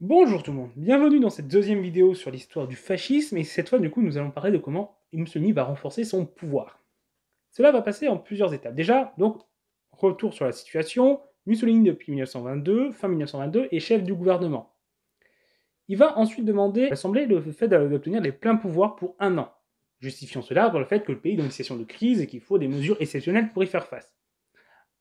Bonjour tout le monde, bienvenue dans cette deuxième vidéo sur l'histoire du fascisme et cette fois du coup nous allons parler de comment Mussolini va renforcer son pouvoir. Cela va passer en plusieurs étapes. Déjà, donc retour sur la situation, Mussolini depuis 1922, fin 1922 est chef du gouvernement. Il va ensuite demander à l'Assemblée le fait d'obtenir les pleins pouvoirs pour un an, justifiant cela par le fait que le pays est dans une situation de crise et qu'il faut des mesures exceptionnelles pour y faire face.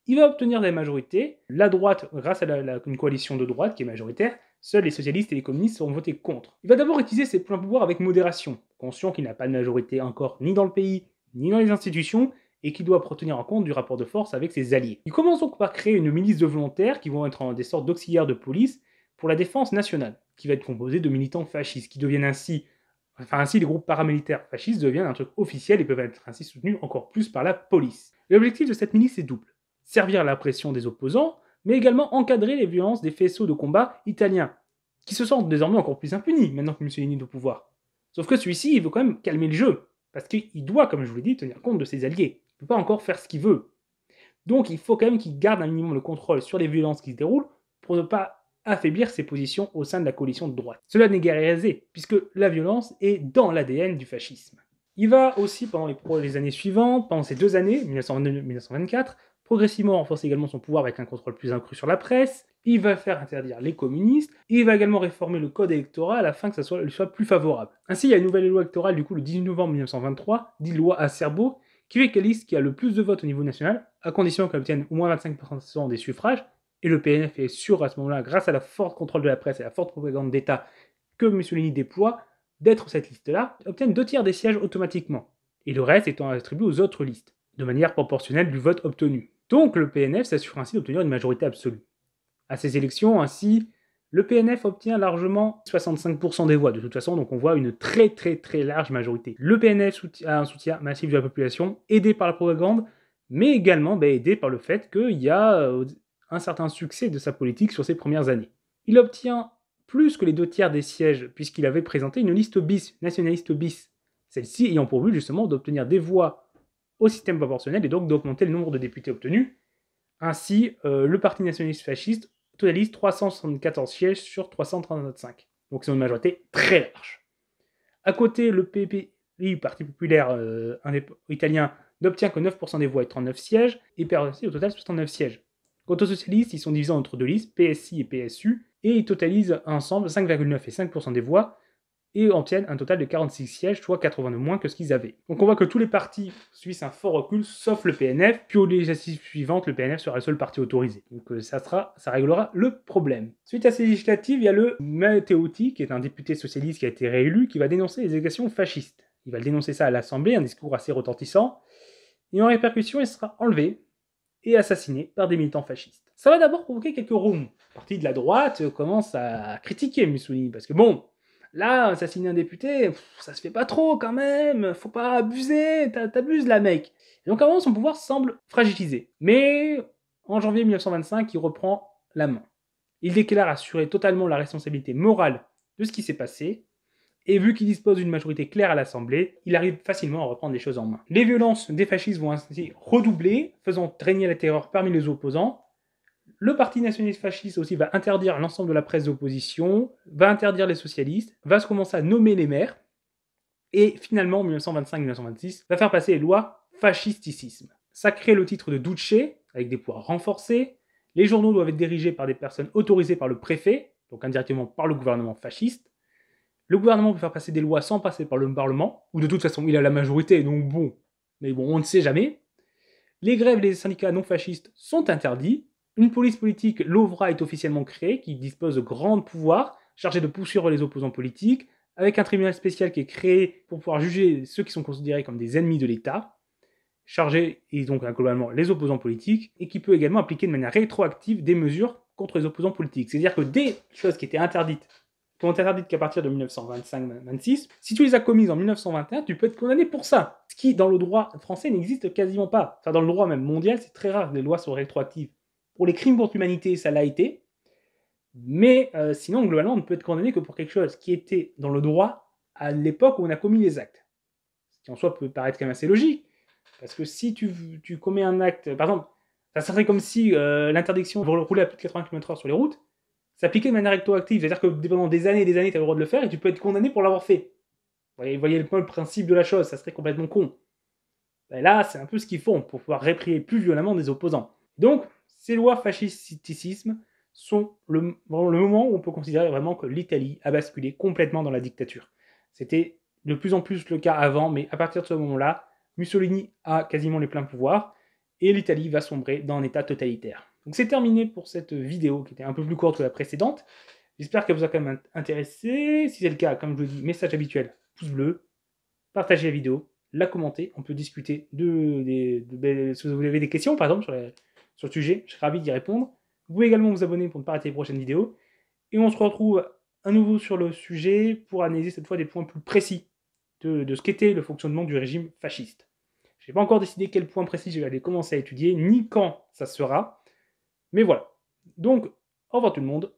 Il va obtenir des majorités, la droite grâce à une coalition de droite qui est majoritaire, Seuls les socialistes et les communistes seront votés contre. Il va d'abord utiliser ses pleins pouvoirs avec modération, conscient qu'il n'a pas de majorité encore ni dans le pays, ni dans les institutions, et qu'il doit retenir en compte du rapport de force avec ses alliés. Il commence donc par créer une milice de volontaires qui vont être des sortes d'auxiliaires de police pour la défense nationale, qui va être composée de militants fascistes, qui deviennent ainsi, enfin ainsi les groupes paramilitaires fascistes deviennent un truc officiel et peuvent être ainsi soutenus encore plus par la police. L'objectif de cette milice est double servir la pression des opposants, mais également encadrer les violences des faisceaux de combat italiens, qui se sentent désormais encore plus impunis maintenant que Mussolini est au pouvoir. Sauf que celui-ci, il veut quand même calmer le jeu, parce qu'il doit, comme je vous l'ai dit, tenir compte de ses alliés. Il ne peut pas encore faire ce qu'il veut. Donc il faut quand même qu'il garde un minimum le contrôle sur les violences qui se déroulent pour ne pas affaiblir ses positions au sein de la coalition de droite. Cela n'est guère réalisé puisque la violence est dans l'ADN du fascisme. Il va aussi, pendant les, années suivantes, pendant ces deux années, 1922-1924, progressivement renforce également son pouvoir avec un contrôle plus accru sur la presse. Il va faire interdire les communistes. Et il va également réformer le code électoral afin que ça soit, soit plus favorable. Ainsi, il y a une nouvelle loi électorale du coup le 18 novembre 1923, dite loi Acerbo, qui fait que la liste qui a le plus de votes au niveau national, à condition qu'elle obtienne au moins 25% des suffrages, et le PNF est sûr à ce moment-là, grâce à la forte contrôle de la presse et à la forte propagande d'État que Mussolini déploie, d'être cette liste-là, obtiennent deux tiers des sièges automatiquement, et le reste étant attribué aux autres listes, de manière proportionnelle du vote obtenu. Donc le PNF s'assure ainsi d'obtenir une majorité absolue. À ces élections, ainsi, le PNF obtient largement 65% des voix. De toute façon, donc on voit une très très très large majorité. Le PNF a un soutien massif de la population, aidé par la propagande, mais également bah, aidé par le fait qu'il y a euh, un certain succès de sa politique sur ses premières années. Il obtient plus que les deux tiers des sièges, puisqu'il avait présenté une liste bis, nationaliste bis, celle-ci ayant pour but justement d'obtenir des voix au système proportionnel et donc d'augmenter le nombre de députés obtenus. Ainsi, euh, le Parti nationaliste fasciste totalise 374 sièges sur 335. Donc c'est une majorité très large. À côté, le PPI, Parti populaire euh, italien, n'obtient que 9% des voix et 39 sièges, et perd aussi au total 69 sièges. Quant aux socialistes, ils sont divisés entre deux listes, PSI et PSU, et ils totalisent ensemble 5,9 et 5% des voix, et obtiennent un total de 46 sièges, soit 80 de moins que ce qu'ils avaient. Donc on voit que tous les partis subissent un fort recul, sauf le PNF, puis aux législatives suivantes, le PNF sera le seul parti autorisé. Donc euh, ça, sera, ça réglera le problème. Suite à ces législatives, il y a le Matteotti, qui est un député socialiste qui a été réélu, qui va dénoncer les élections fascistes. Il va dénoncer ça à l'Assemblée, un discours assez retentissant. Et en répercussion, il sera enlevé, et assassiné par des militants fascistes. Ça va d'abord provoquer quelques ronds. Le parti de la droite commence à critiquer Mussolini parce que bon, Là, assassiner un député, ça se fait pas trop quand même, faut pas abuser, t'abuses la mec. donc avant son pouvoir semble fragilisé. Mais en janvier 1925, il reprend la main. Il déclare assurer totalement la responsabilité morale de ce qui s'est passé, et vu qu'il dispose d'une majorité claire à l'Assemblée, il arrive facilement à reprendre les choses en main. Les violences des fascistes vont ainsi redoubler, faisant régner la terreur parmi les opposants. Le Parti nationaliste fasciste aussi va interdire l'ensemble de la presse d'opposition, va interdire les socialistes, va se commencer à nommer les maires, et finalement, en 1925-1926, va faire passer les lois fascisticisme. Ça crée le titre de duce, avec des pouvoirs renforcés, les journaux doivent être dirigés par des personnes autorisées par le préfet, donc indirectement par le gouvernement fasciste, le gouvernement peut faire passer des lois sans passer par le Parlement, ou de toute façon, il a la majorité, donc bon, mais bon, on ne sait jamais. Les grèves les syndicats non fascistes sont interdits. Une police politique, l'OVRA, est officiellement créée, qui dispose de grands pouvoirs, chargé de poursuivre les opposants politiques, avec un tribunal spécial qui est créé pour pouvoir juger ceux qui sont considérés comme des ennemis de l'État, chargé et donc euh, globalement les opposants politiques, et qui peut également appliquer de manière rétroactive des mesures contre les opposants politiques. C'est-à-dire que des choses qui étaient interdites, qui ont été interdites qu'à partir de 1925-26, si tu les as commises en 1921, tu peux être condamné pour ça. Ce qui, dans le droit français, n'existe quasiment pas. Enfin, dans le droit même mondial, c'est très rare que les lois sont rétroactives. Pour les crimes contre l'humanité, ça l'a été, mais euh, sinon, globalement, on ne peut être condamné que pour quelque chose qui était dans le droit à l'époque où on a commis les actes. Ce qui en soi peut paraître quand même assez logique, parce que si tu, commets un acte, par exemple, ça serait comme si euh, l'interdiction de rouler à plus de 80 km/h sur les routes s'appliquait de manière rétroactive, c'est-à-dire que pendant des années et des années, tu as le droit de le faire et tu peux être condamné pour l'avoir fait. Vous voyez, le, principe de la chose, ça serait complètement con. là, c'est un peu ce qu'ils font pour pouvoir réprimer plus violemment des opposants. Donc, ces lois fascistes sont le, moment où on peut considérer vraiment que l'Italie a basculé complètement dans la dictature. C'était de plus en plus le cas avant, mais à partir de ce moment-là, Mussolini a quasiment les pleins pouvoirs et l'Italie va sombrer dans un état totalitaire. Donc c'est terminé pour cette vidéo qui était un peu plus courte que la précédente. J'espère qu'elle vous a quand même intéressé. Si c'est le cas, comme je vous dis, message habituel, pouce bleu, partagez la vidéo, la commentez, On peut discuter de, ben, si vous avez des questions, par exemple, sur, sur le sujet. Je serai ravi d'y répondre. Vous pouvez également vous abonner pour ne pas rater les prochaines vidéos. Et on se retrouve à nouveau sur le sujet pour analyser cette fois des points plus précis de, de ce qu'était le fonctionnement du régime fasciste. Je n'ai pas encore décidé quel point précis je vais aller commencer à étudier, ni quand ça sera. Mais voilà. Donc, au revoir tout le monde.